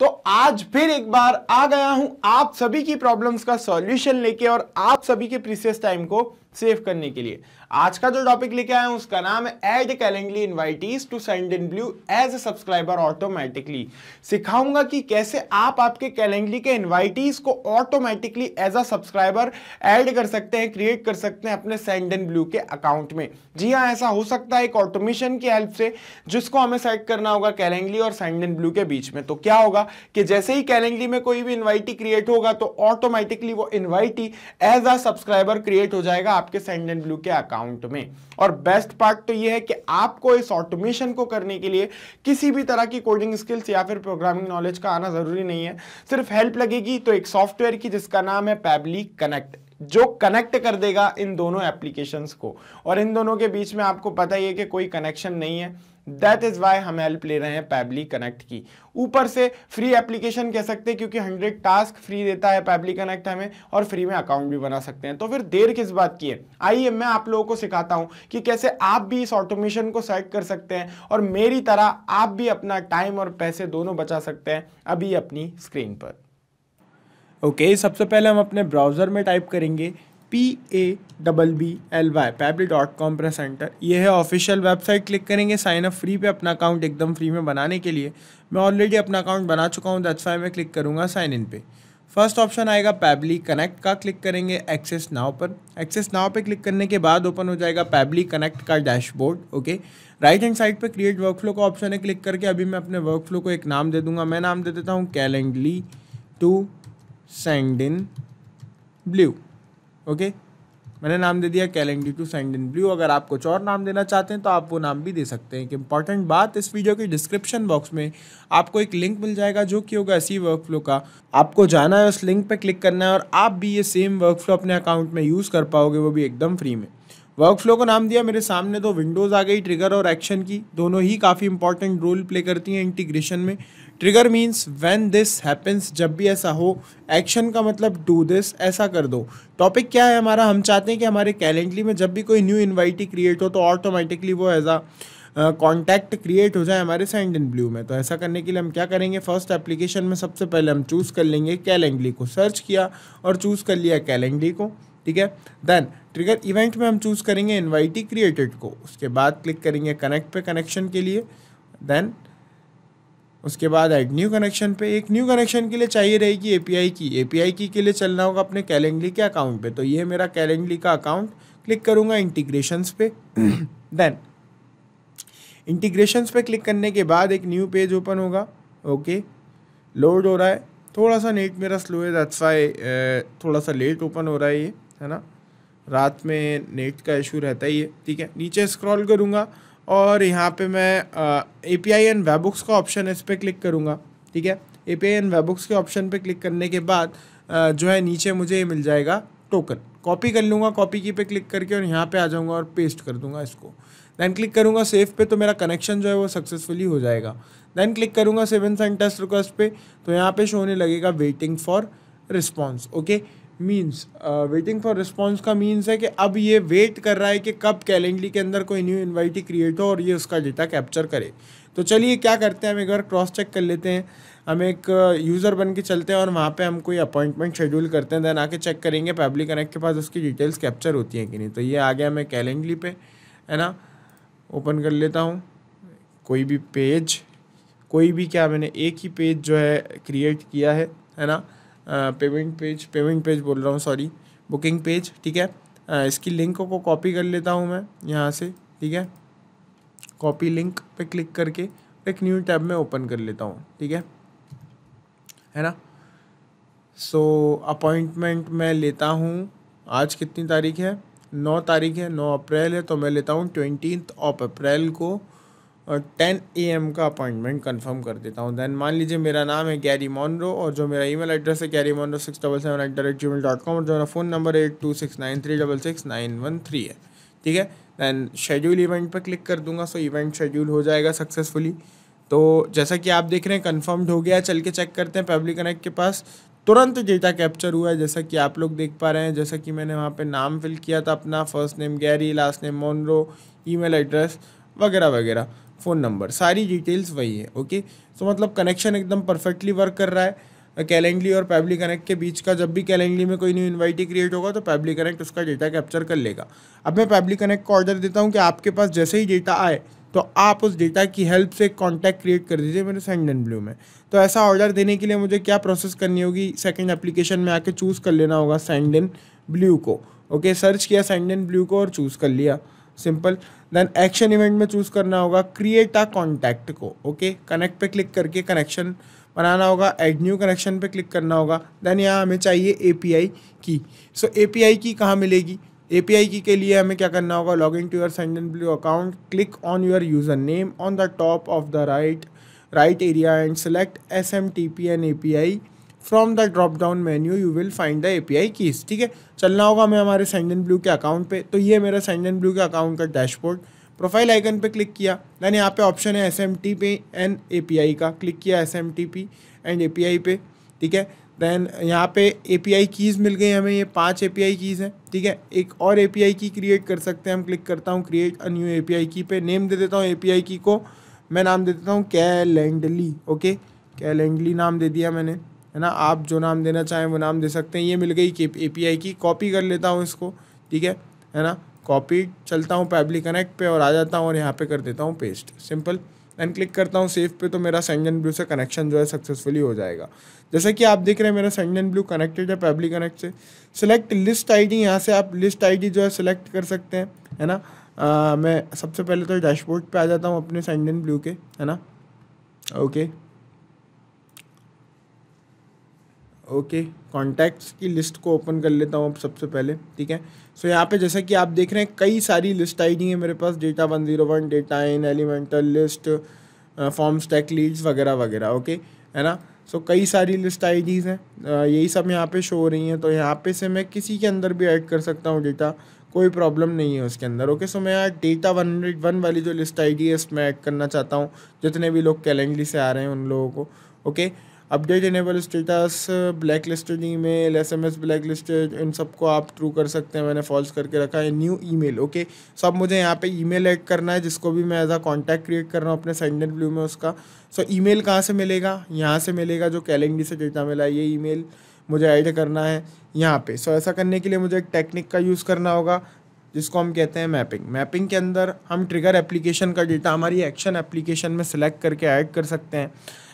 तो आज फिर एक बार आ गया हूं आप सभी की प्रॉब्लम्स का सॉल्यूशन लेके और आप सभी के प्रीसियस टाइम को सेव करने के लिए आज का जो टॉपिक लेके आए हैं उसका नाम है add Calendly invitees to Sendinblue as a subscriber automatically सिखाऊंगा कि कैसे आप आपके कैलेंडली के इनवाइटीज को automatically as a subscriber add कर सकते हैं क्रिएट कर सकते हैं अपने सेंड इन ब्लू के अकाउंट में जी हाँ ऐसा हो सकता है एक ऑटोमेशन की हेल्प से जिसको हमें सेट करना होगा कैलेंगली और सेंड इन ब्लू के बीच में तो क्या होगा कि जैसे ही कैलेंगली में कोई भी इन्वाइटी क्रिएट होगा तो ऑटोमेटिकली वो invitee as a subscriber create हो जाएगा आपके सेंड एंड ब्लू के अकाउंट में और बेस्ट पार्ट तो ये है कि आपको इस ऑटोमेशन को करने के लिए किसी भी तरह की कोडिंग स्किल्स या फिर प्रोग्रामिंग नॉलेज का आना ज़रूरी नहीं है सिर्फ हेल्प लगेगी तो एक सॉफ्टवेयर की जिसका नाम है पैबली कनेक्ट जो कनेक्ट कर देगा इन दोनों एप्लीकेशंस को और इन दोनों के बीच में आपको पता ही है कि कोई कनेक्शन नहीं है दैट इज वाई हम हेल्प ले रहे हैं पैबली कनेक्ट की ऊपर से फ्री एप्लीकेशन कह सकते हैं क्योंकि हंड्रेड टास्क फ्री देता है पैबली कनेक्ट हमें और फ्री में अकाउंट भी बना सकते हैं तो फिर देर किस बात की है आइए मैं आप लोगों को सिखाता हूं कि कैसे आप भी इस ऑटोमेशन को सेट कर सकते हैं और मेरी तरह आप भी अपना टाइम और पैसे दोनों बचा सकते हैं अभी अपनी स्क्रीन पर ओके okay, सबसे पहले हम अपने ब्राउज़र में टाइप करेंगे P A double B L Y Pabbly dot com press enter ये है ऑफिशियल वेबसाइट क्लिक करेंगे साइन अप फ्री पे अपना अकाउंट एकदम फ्री में बनाने के लिए मैं ऑलरेडी अपना अकाउंट बना चुका हूँ दैट्स वाई मैं क्लिक करूँगा साइन इन पे फर्स्ट ऑप्शन आएगा पैबली कनेक्ट का क्लिक करेंगे एक्सेस नाव पर एक्सेस नाव पे क्लिक करने के बाद ओपन हो जाएगा पैबली कनेक्ट का dashboard okay right hand side पे क्रिएट वर्कफ्लो का ऑप्शन है क्लिक करके अभी मैं अपने वर्कफ्लो को एक नाम दे दूंगा मैं नाम दे देता हूँ Calendly to Sendinblue okay मैंने नाम दे दिया Calendly to Sendinblue अगर आप कुछ और नाम देना चाहते हैं तो आप वो नाम भी दे सकते हैं एक इंपॉर्टेंट बात इस वीडियो के डिस्क्रिप्शन बॉक्स में आपको एक लिंक मिल जाएगा जो कि होगा इसी वर्क फ्लो का आपको जाना है उस लिंक पर क्लिक करना है और आप भी ये सेम वर्क फ्लो अपने अकाउंट में यूज़ कर पाओगे वो भी एकदम फ्री में वर्क फ्लो को नाम दिया मेरे सामने तो विंडोज़ आ गई ट्रिगर और एक्शन की दोनों ही काफ़ी इंपॉर्टेंट रोल प्ले करती हैं इंटीग्रेशन में trigger means when this happens जब भी ऐसा हो एक्शन का मतलब डू दिस ऐसा कर दो टॉपिक क्या है हमारा हम चाहते हैं कि हमारे कैलेंडली में जब भी कोई न्यू इन्वाइटी क्रिएट हो तो ऑटोमेटिकली वो एज आ कॉन्टैक्ट क्रिएट हो जाए हमारे सेंड इन ब्लू में तो ऐसा करने के लिए हम क्या करेंगे फर्स्ट एप्लीकेशन में सबसे पहले हम चूज़ कर लेंगे कैलेंडली को सर्च किया और चूज़ कर लिया कैलेंडली को ठीक है देन ट्रिगर इवेंट में हम चूज़ करेंगे इन्वाइटी क्रिएटेड को उसके बाद क्लिक करेंगे कनेक्ट पे कनेक्शन के लिए देन उसके बाद एड न्यू कनेक्शन पे एक न्यू कनेक्शन के लिए चाहिए रहेगी एपीआई की एपीआई की के लिए चलना होगा अपने कैलेंडली के अकाउंट पे तो ये मेरा कैलेंडली का अकाउंट क्लिक करूँगा इंटीग्रेशंस पे देन इंटीग्रेशंस पे क्लिक करने के बाद एक न्यू पेज ओपन होगा ओके लोड हो रहा है थोड़ा सा नेट मेरा स्लो है दैट्स वाई थोड़ा सा लेट ओपन हो रहा है ये है ना रात में नेट का इशू रहता ही है ठीक है नीचे स्क्रॉल करूँगा और यहाँ पे मैं ए पी आई एंड वेबुक्स का ऑप्शन इस पर क्लिक करूँगा ठीक है ए पी आई एंड वेबुक्स के ऑप्शन पे क्लिक करने के बाद आ, जो है नीचे मुझे ये मिल जाएगा टोकन कॉपी कर लूँगा कॉपी की पे क्लिक करके और यहाँ पे आ जाऊँगा और पेस्ट कर दूँगा इसको दैन क्लिक करूँगा सेफ पे तो मेरा कनेक्शन जो है वो सक्सेसफुली हो जाएगा दैन क्लिक करूँगा सेवन सन टेस्ट रिक्वेस्ट पे तो यहाँ पे शो होने लगेगा waiting for response okay means waiting for response का मीन्स है कि अब ये वेट कर रहा है कि कब कैलेंडली के अंदर कोई न्यू इन्वाइटी क्रिएट हो और ये उसका डेटा कैप्चर करे तो चलिए क्या करते हैं हम एक बार क्रॉस चेक कर लेते हैं हम एक यूज़र uh, बन के चलते हैं और वहाँ पे हम कोई अपॉइंटमेंट शेड्यूल करते हैं देन आके चेक करेंगे पब्लिक कनेक्ट के पास उसकी डिटेल्स कैप्चर होती हैं कि नहीं तो ये आ गया मैं कैलेंडली पे है ना ओपन कर लेता हूँ कोई भी पेज कोई भी क्या मैंने एक ही पेज जो है क्रिएट किया है है ना पेमेंट पेज पेमेंट पेज बोल रहा हूँ सॉरी बुकिंग पेज ठीक है आ, इसकी लिंक को कॉपी कर लेता हूँ मैं यहाँ से ठीक है कॉपी लिंक पे क्लिक करके एक न्यू टैब में ओपन कर लेता हूँ ठीक है है ना सो so, अपॉइंटमेंट मैं लेता हूँ आज कितनी तारीख है नौ तारीख है नौ अप्रैल है तो मैं लेता हूँ ट्वेंटी ऑफ अप्रैल को टेन ए एम का अपॉइंटमेंट कंफर्म कर देता हूँ देन मान लीजिए मेरा नाम है कैरी मॉनरो और जो मेरा ईमेल एड्रेस है Carrie Monroe six double seven eight the rate Gmail dot com और जो मेरा phone number eight two six nine three double six nine one three है ठीक है दैन शेड्यूल इवेंट पर क्लिक कर दूंगा सो इवेंट शेड्यूल हो जाएगा सक्सेसफुली तो जैसा कि आप देख रहे हैं कन्फर्म्ड हो गया चल के चेक करते हैं पब्लिक कनेक्ट के पास तुरंत डेटा कैप्चर हुआ है जैसा कि आप लोग देख पा रहे हैं जैसा कि मैंने वहाँ पे नाम फिल किया था अपना first name Gary last name Monroe email address वगैरह वगैरह फ़ोन नंबर सारी डिटेल्स वही है ओके सो so, मतलब कनेक्शन एकदम परफेक्टली वर्क कर रहा है कैलेंडली और पैबली कनेक्ट के बीच का जब भी कैलेंडली में कोई न्यू इन्वाइटी क्रिएट होगा तो पैबली कनेक्ट उसका डेटा कैप्चर कर लेगा अब मैं पैबली कनेक्ट को ऑर्डर देता हूँ कि आपके पास जैसे ही डेटा आए तो आप उस डेटा की हेल्प से कॉन्टैक्ट क्रिएट कर दीजिए मेरे सेंड एंड ब्लू में तो ऐसा ऑर्डर देने के लिए मुझे क्या प्रोसेस करनी होगी सेकेंड एप्लीकेशन में आके चूज़ कर लेना होगा सेंड एंड ब्लू को ओके सर्च किया सेंड एंड ब्लू को और चूज़ कर लिया सिंपल देन एक्शन इवेंट में चूज़ करना होगा क्रिएट अ कॉन्टैक्ट को ओके कनेक्ट पे क्लिक करके कनेक्शन बनाना होगा एड न्यू कनेक्शन पे क्लिक करना होगा देन यहाँ हमें चाहिए ए पी आई की सो ए पी आई की कहाँ मिलेगी ए पी आई की के लिए हमें क्या करना होगा log in to your Sendinblue account click on your user name on the top of the right right area and select S M T P and A P I from the drop down menu you will find the I keys ठीक है चलना होगा मैं हमारे and blue के account पे तो ये मेरा एंड ब्लू के अकाउंट का डैशबोर्ड प्रोफाइल आइकन पे क्लिक किया दैन यहाँ पे ऑप्शन है एस एम टी पे एंड ए पी आई का क्लिक किया S M T P and A P I पे ठीक है दैन यहाँ पे ए पी आई कीज़ मिल गई हमें ये पांच ए पी आई कीज़ हैं ठीक है एक और ए पी आई की क्रिएट कर सकते हैं हम क्लिक करता हूँ create a new A P I key पे नेम दे देता हूँ ए पी आई की को मैं नाम दे देता हूँ कैलेंडली ओके कैलेंडली नाम दे दिया मैंने है ना आप जो नाम देना चाहें वो नाम दे सकते हैं ये मिल गई कि ए पी आई की कॉपी कर लेता हूँ इसको ठीक है है ना कॉपी चलता हूँ पैबली कनेक्ट पे और आ जाता हूँ और यहाँ पे कर देता हूँ पेस्ट सिंपल एंड क्लिक करता हूँ सेफ़ पे तो मेरा सेंगन ब्लू से कनेक्शन जो है सक्सेसफुली हो जाएगा जैसा कि आप देख रहे हैं मेरा सेंगन ब्लू कनेक्टेड है पैबली कनेक्ट से सिलेक्ट लिस्ट आईडी यहाँ से आप लिस्ट आईडी जो है सिलेक्ट कर सकते हैं है ना आ, मैं सबसे पहले तो डैशबोर्ड पर आ जाता हूँ अपने सेंगन ब्लू के है ना ओके ओके कॉन्टैक्ट्स की लिस्ट को ओपन कर लेता हूँ अब सबसे पहले ठीक है सो यहाँ पे जैसा कि आप देख रहे हैं कई सारी लिस्ट आई डी है मेरे पास data one zero one data in elemental list form stack leads वगैरह वगैरह ओके है ना सो so, कई सारी लिस्ट आईडीज़ हैं यही सब यहाँ पे शो हो रही हैं तो यहाँ पे से मैं किसी के अंदर भी ऐड कर सकता हूँ डेटा कोई प्रॉब्लम नहीं है उसके अंदर ओके सो मैं यहाँ डेटा वन हंड्रेड वन वाली जो लिस्ट आईडी है इसमें ऐड करना चाहता हूँ जितने भी लोग कैलेंडली से आ रहे हैं उन लोगों को okay okay? Update enable status black listing email SMS black listed इन सबको आप थ्रू कर सकते हैं मैंने फॉल्स करके रखा है न्यू ईमेल ओके सो अब मुझे यहाँ पे ईमेल ऐड करना है जिसको भी मैं एज अ कॉन्टैक्ट क्रिएट कर रहा हूँ अपने सेंडर ब्लू में उसका सो ई मेल कहाँ से मिलेगा यहाँ से मिलेगा जो कैलेंडी से डेटा मिला ये ई मेल मुझे ऐड करना है यहाँ पे सो so, ऐसा करने के लिए मुझे एक टेक्निक का यूज़ करना होगा जिसको हम कहते हैं मैपिंग मैपिंग के अंदर हम ट्रिगर एप्लीकेशन का डेटा हमारी एक्शन एप्लीकेशन में सेलेक्ट करके ऐड कर सकते हैं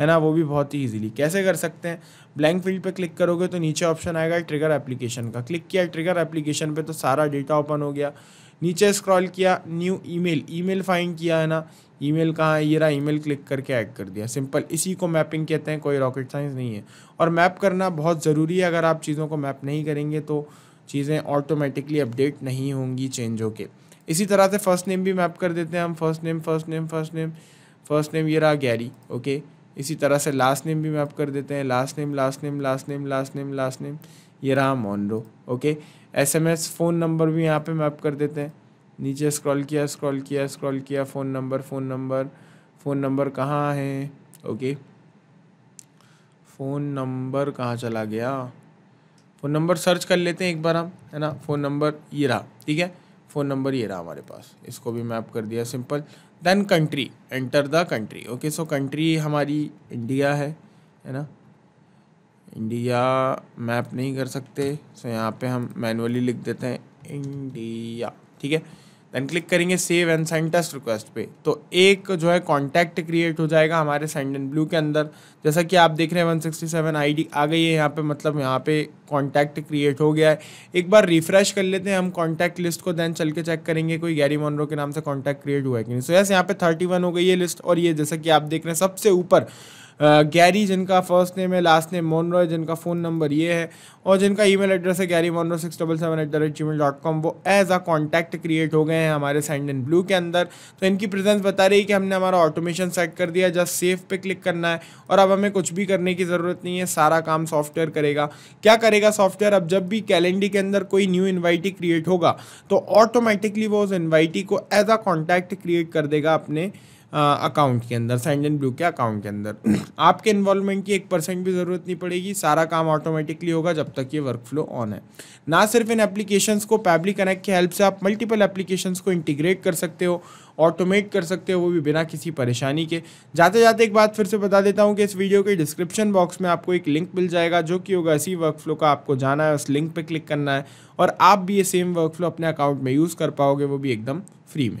है ना वो भी बहुत ही इजीली कैसे कर सकते हैं ब्लैंक फील्ड पे क्लिक करोगे तो नीचे ऑप्शन आएगा ट्रिगर एप्लीकेशन का क्लिक किया ट्रिगर एप्लीकेशन पे तो सारा डेटा ओपन हो गया नीचे स्क्रॉल किया न्यू ईमेल ईमेल फाइंड किया है ना ईमेल कहाँ है ये रहा ईमेल क्लिक करके ऐड कर दिया सिंपल इसी को मैपिंग कहते हैं कोई रॉकेट साइंस नहीं है और मैप करना बहुत ज़रूरी है अगर आप चीज़ों को मैप नहीं करेंगे तो चीज़ें ऑटोमेटिकली अपडेट नहीं होंगी चेंज हो के इसी तरह से फर्स्ट नेम भी मैप कर देते हैं हम first name first name first name first name ये रहा गैरी ओके इसी तरह से लास्ट नेम भी मैप कर देते हैं last name last name last name last name last name ये रहा Monroe okay SMS phone number भी यहाँ पे मैप कर देते हैं नीचे स्क्रॉल किया स्क्रॉल किया स्क्रॉल किया phone number phone number phone number कहाँ है ओके फ़ोन नंबर कहाँ चला गया फ़ोन नंबर सर्च कर लेते हैं एक बार हम है ना फ़ोन नंबर ये रहा ठीक है फ़ोन नंबर ये रहा हमारे पास इसको भी मैप कर दिया simple then country enter the country okay so country हमारी इंडिया है है ना इंडिया मैप नहीं कर सकते सो so, यहाँ पे हम मैनुअली लिख देते हैं इंडिया ठीक है देन क्लिक करेंगे save and send test request पे तो एक जो है कॉन्टैक्ट क्रिएट हो जाएगा हमारे सेंड एंड ब्लू के अंदर जैसा कि आप देख रहे हैं 167 आईडी आ गई है यहाँ पे मतलब यहाँ पे कॉन्टैक्ट क्रिएट हो गया है एक बार रिफ्रेश कर लेते हैं हम कॉन्टैक्ट लिस्ट को देन चल के चेक करेंगे कोई गैरी मोनरो के नाम से कॉन्टैक्ट क्रिएट हुआ है कि नहीं सो यस यहाँ पे थर्टी हो गई है लिस्ट और ये जैसा कि आप देख रहे हैं सबसे ऊपर गैरी जिनका फर्स्ट नेम है लास्ट नेम मोनरो जिनका फ़ोन नंबर ये है और जिनका ईमेल एड्रेस है Gary Monroe six double seven eight the rate Gmail dot com वो एज आ कॉन्टैक्ट क्रिएट हो गए हैं हमारे सेंड इन ब्लू के अंदर तो इनकी प्रेजेंस बता रही है कि हमने हमारा ऑटोमेशन सेट कर दिया जस्ट सेफ पे क्लिक करना है और अब हमें कुछ भी करने की ज़रूरत नहीं है सारा काम सॉफ्टवेयर करेगा क्या करेगा सॉफ्टवेयर अब जब भी कैलेंडी के अंदर कोई न्यू इन्वाइटी क्रिएट होगा तो ऑटोमेटिकली वो उस इन्वाइटी को एज आ कॉन्टैक्ट क्रिएट कर देगा अपने अकाउंट के अंदर सैंड एंड ब्लू के अकाउंट के अंदर आपके इन्वॉल्वमेंट की एक परसेंट भी ज़रूरत नहीं पड़ेगी सारा काम ऑटोमेटिकली होगा जब तक ये वर्क फ्लो ऑन है ना सिर्फ इन एप्लीकेशन को पैबली कनेक्ट की हेल्प से आप मल्टीपल एप्लीकेशन को इंटीग्रेट कर सकते हो ऑटोमेट कर सकते हो वो भी बिना किसी परेशानी के जाते जाते एक बात फिर से बता देता हूँ कि इस वीडियो के डिस्क्रिप्शन बॉक्स में आपको एक लिंक मिल जाएगा जो कि होगा इसी वर्क फ्लो का आपको जाना है उस लिंक पर क्लिक करना है और आप भी ये सेम वर्क फ्लो अपने अकाउंट में यूज़ कर पाओगे वो भी एकदम फ्री में